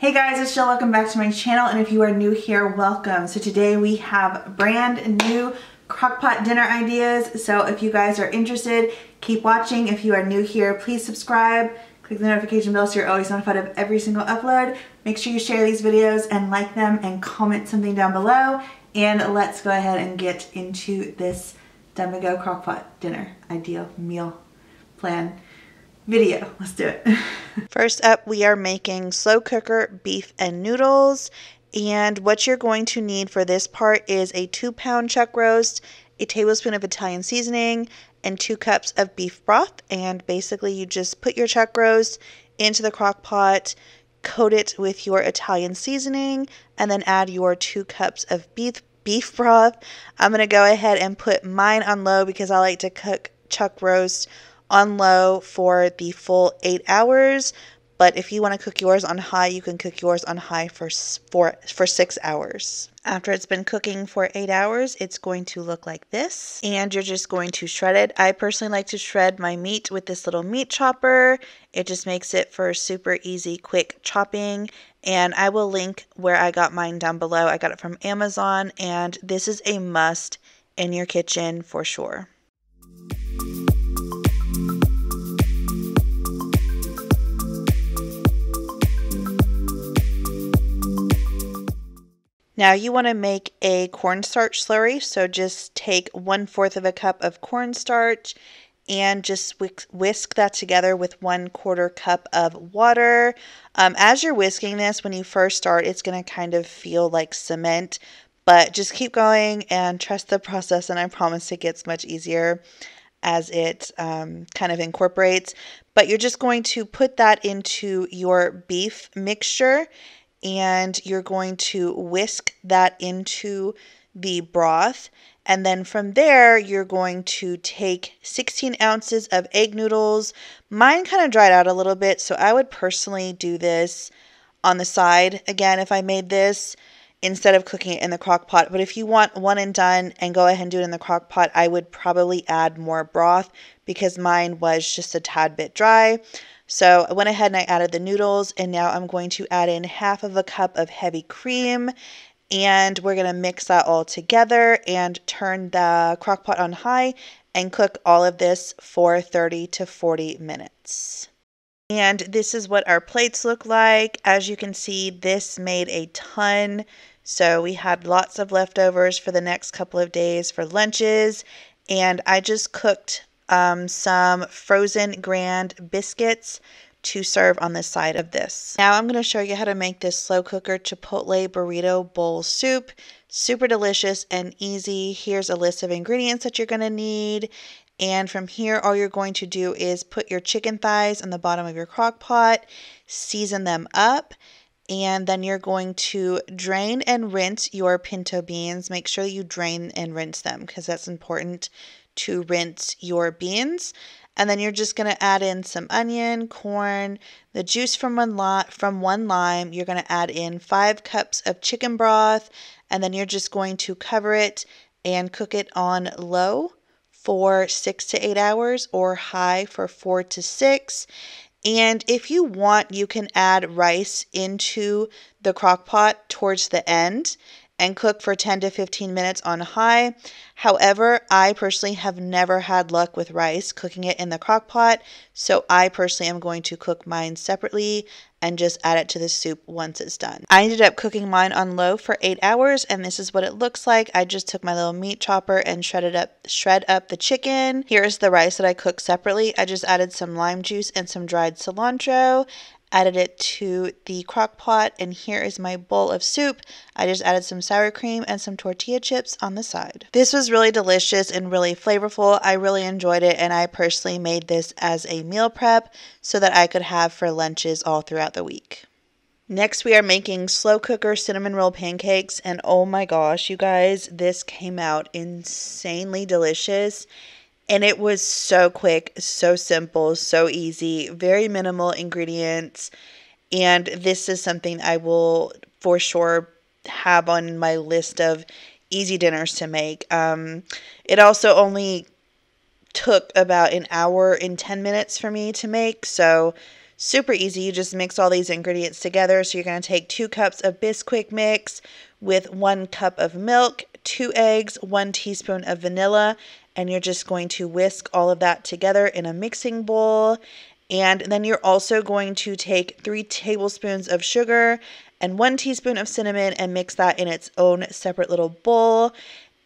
Hey guys, it's Jill, welcome back to my channel, and if you are new here, welcome. So today we have brand new crockpot dinner ideas, so if you guys are interested, keep watching. If you are new here, please subscribe, click the notification bell so you're always notified of every single upload. Make sure you share these videos and like them and comment something down below, and let's go ahead and get into this Dumb and Go crockpot dinner ideal meal plan video. Let's do it. First up, we are making slow cooker beef and noodles. And what you're going to need for this part is a two pound chuck roast, a tablespoon of Italian seasoning, and two cups of beef broth. And basically, you just put your chuck roast into the crock pot, coat it with your Italian seasoning, and then add your two cups of beef beef broth. I'm going to go ahead and put mine on low because I like to cook chuck roast on low for the full eight hours. But if you want to cook yours on high, you can cook yours on high for, for, for six hours. After it's been cooking for eight hours, it's going to look like this. And you're just going to shred it. I personally like to shred my meat with this little meat chopper. It just makes it for super easy, quick chopping. And I will link where I got mine down below. I got it from Amazon. And this is a must in your kitchen for sure. Now you want to make a cornstarch slurry, so just take one fourth of a cup of cornstarch and just whisk that together with one quarter cup of water. Um, as you're whisking this, when you first start, it's going to kind of feel like cement, but just keep going and trust the process, and I promise it gets much easier as it um, kind of incorporates. But you're just going to put that into your beef mixture and you're going to whisk that into the broth. And then from there, you're going to take 16 ounces of egg noodles. Mine kind of dried out a little bit, so I would personally do this on the side again if I made this instead of cooking it in the crock pot. But if you want one and done and go ahead and do it in the crock pot, I would probably add more broth because mine was just a tad bit dry. So I went ahead and I added the noodles and now I'm going to add in half of a cup of heavy cream and we're going to mix that all together and turn the crock pot on high and cook all of this for 30 to 40 minutes. And this is what our plates look like. As you can see, this made a ton. So we had lots of leftovers for the next couple of days for lunches. And I just cooked um, some frozen grand biscuits to serve on the side of this. Now I'm going to show you how to make this slow cooker chipotle burrito bowl soup. Super delicious and easy. Here's a list of ingredients that you're going to need. And from here, all you're going to do is put your chicken thighs on the bottom of your crock pot, season them up, and then you're going to drain and rinse your pinto beans. Make sure you drain and rinse them because that's important to rinse your beans. And then you're just going to add in some onion, corn, the juice from one lot from one lime. You're going to add in 5 cups of chicken broth and then you're just going to cover it and cook it on low for 6 to 8 hours or high for 4 to 6. And if you want, you can add rice into the crock pot towards the end and cook for 10 to 15 minutes on high. However, I personally have never had luck with rice cooking it in the crock pot, so I personally am going to cook mine separately and just add it to the soup once it's done. I ended up cooking mine on low for eight hours and this is what it looks like. I just took my little meat chopper and shredded up shred up the chicken. Here's the rice that I cooked separately. I just added some lime juice and some dried cilantro added it to the crock pot, and here is my bowl of soup. I just added some sour cream and some tortilla chips on the side. This was really delicious and really flavorful. I really enjoyed it, and I personally made this as a meal prep so that I could have for lunches all throughout the week. Next, we are making slow cooker cinnamon roll pancakes, and oh my gosh, you guys, this came out insanely delicious and it was so quick, so simple, so easy, very minimal ingredients. And this is something I will for sure have on my list of easy dinners to make. Um, it also only took about an hour and 10 minutes for me to make. So, super easy. You just mix all these ingredients together. So, you're going to take two cups of Bisquick mix with one cup of milk, two eggs, one teaspoon of vanilla, and you're just going to whisk all of that together in a mixing bowl. And then you're also going to take three tablespoons of sugar and one teaspoon of cinnamon and mix that in its own separate little bowl.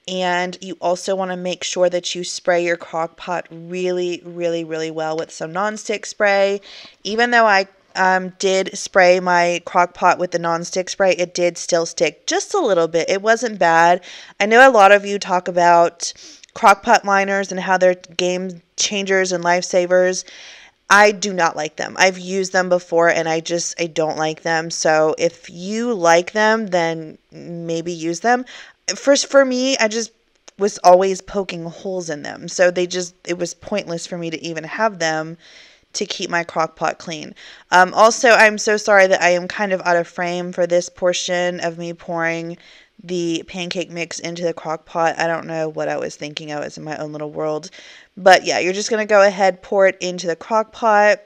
And you also want to make sure that you spray your crock pot really, really, really well with some nonstick spray. Even though I um, did spray my crock pot with the nonstick spray, it did still stick just a little bit. It wasn't bad. I know a lot of you talk about crockpot liners and how they're game changers and lifesavers. I do not like them. I've used them before and I just I don't like them. So if you like them, then maybe use them. First for me, I just was always poking holes in them. So they just it was pointless for me to even have them to keep my crock pot clean. Um, also, I'm so sorry that I am kind of out of frame for this portion of me pouring the pancake mix into the crock pot. I don't know what I was thinking. I was in my own little world. But yeah, you're just going to go ahead, pour it into the crock pot.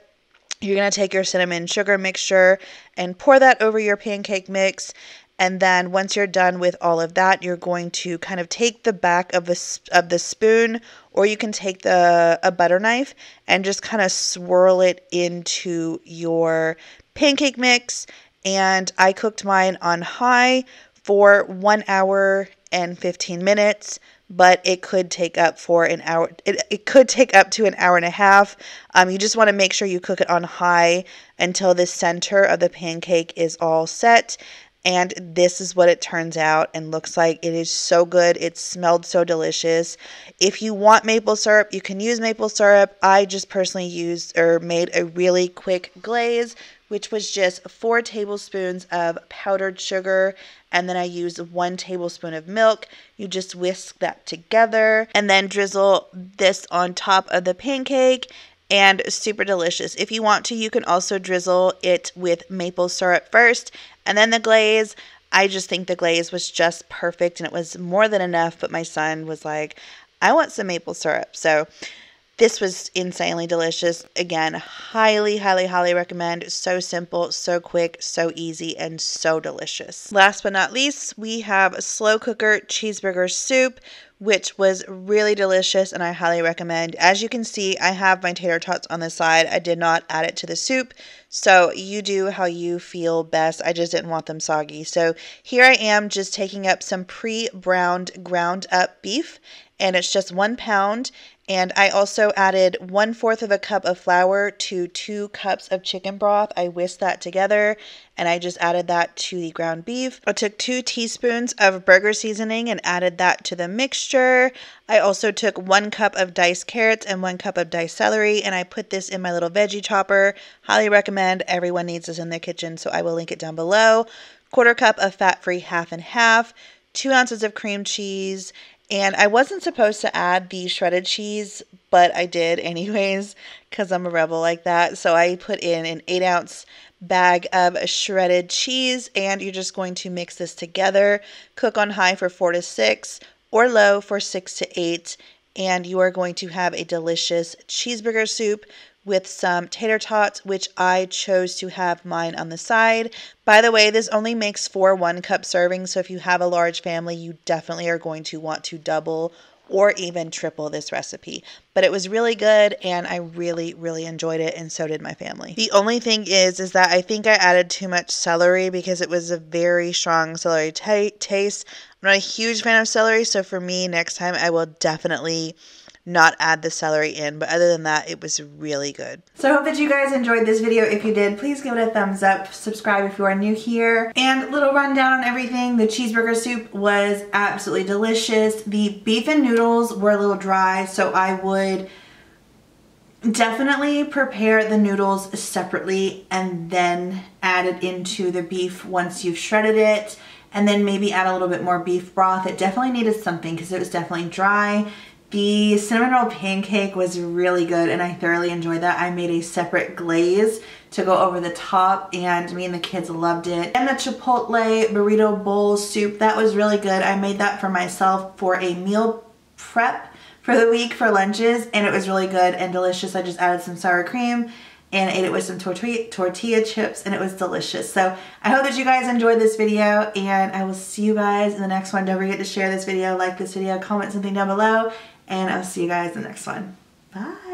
You're going to take your cinnamon sugar mixture and pour that over your pancake mix. And then once you're done with all of that, you're going to kind of take the back of the of the spoon, or you can take the a butter knife and just kind of swirl it into your pancake mix. And I cooked mine on high for one hour and 15 minutes, but it could take up for an hour. It, it could take up to an hour and a half. Um, you just want to make sure you cook it on high until the center of the pancake is all set. And this is what it turns out and looks like. It is so good. It smelled so delicious. If you want maple syrup, you can use maple syrup. I just personally used or made a really quick glaze which was just four tablespoons of powdered sugar. And then I used one tablespoon of milk. You just whisk that together and then drizzle this on top of the pancake and super delicious. If you want to, you can also drizzle it with maple syrup first and then the glaze. I just think the glaze was just perfect and it was more than enough, but my son was like, I want some maple syrup. So, this was insanely delicious. Again, highly, highly, highly recommend. So simple, so quick, so easy, and so delicious. Last but not least, we have a slow cooker cheeseburger soup, which was really delicious and I highly recommend. As you can see, I have my tater tots on the side. I did not add it to the soup, so you do how you feel best. I just didn't want them soggy. So here I am just taking up some pre-browned ground up beef and it's just one pound and I also added one fourth of a cup of flour to two cups of chicken broth. I whisked that together and I just added that to the ground beef. I took two teaspoons of burger seasoning and added that to the mixture. I also took one cup of diced carrots and one cup of diced celery and I put this in my little veggie chopper. Highly recommend. Everyone needs this in their kitchen, so I will link it down below. Quarter cup of fat free half and half two ounces of cream cheese and I wasn't supposed to add the shredded cheese, but I did anyways, because I'm a rebel like that. So I put in an eight ounce bag of shredded cheese, and you're just going to mix this together. Cook on high for four to six, or low for six to eight, and you are going to have a delicious cheeseburger soup with some tater tots, which I chose to have mine on the side. By the way, this only makes four one cup servings, so if you have a large family, you definitely are going to want to double or even triple this recipe. But it was really good and I really, really enjoyed it and so did my family. The only thing is, is that I think I added too much celery because it was a very strong celery taste. I'm not a huge fan of celery, so for me, next time I will definitely not add the celery in. But other than that, it was really good. So I hope that you guys enjoyed this video. If you did, please give it a thumbs up. Subscribe if you are new here. And little rundown on everything. The cheeseburger soup was absolutely delicious. The beef and noodles were a little dry, so I would definitely prepare the noodles separately and then add it into the beef once you've shredded it and then maybe add a little bit more beef broth. It definitely needed something because it was definitely dry the cinnamon roll pancake was really good and I thoroughly enjoyed that. I made a separate glaze to go over the top and me and the kids loved it. And the chipotle burrito bowl soup, that was really good. I made that for myself for a meal prep for the week for lunches and it was really good and delicious. I just added some sour cream and ate it with some tortilla, tortilla chips and it was delicious. So I hope that you guys enjoyed this video and I will see you guys in the next one. Don't forget to share this video, like this video, comment something down below and I'll see you guys in the next one. Bye.